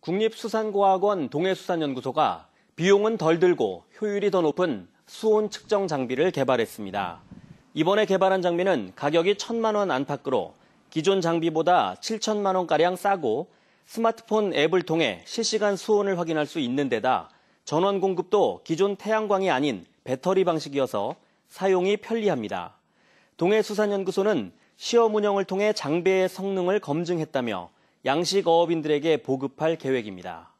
국립수산과학원 동해수산연구소가 비용은 덜 들고 효율이 더 높은 수온 측정 장비를 개발했습니다. 이번에 개발한 장비는 가격이 천만 원 안팎으로 기존 장비보다 7천만 원가량 싸고 스마트폰 앱을 통해 실시간 수온을 확인할 수 있는 데다 전원 공급도 기존 태양광이 아닌 배터리 방식이어서 사용이 편리합니다. 동해수산연구소는 시험 운영을 통해 장비의 성능을 검증했다며 양식 어업인들에게 보급할 계획입니다.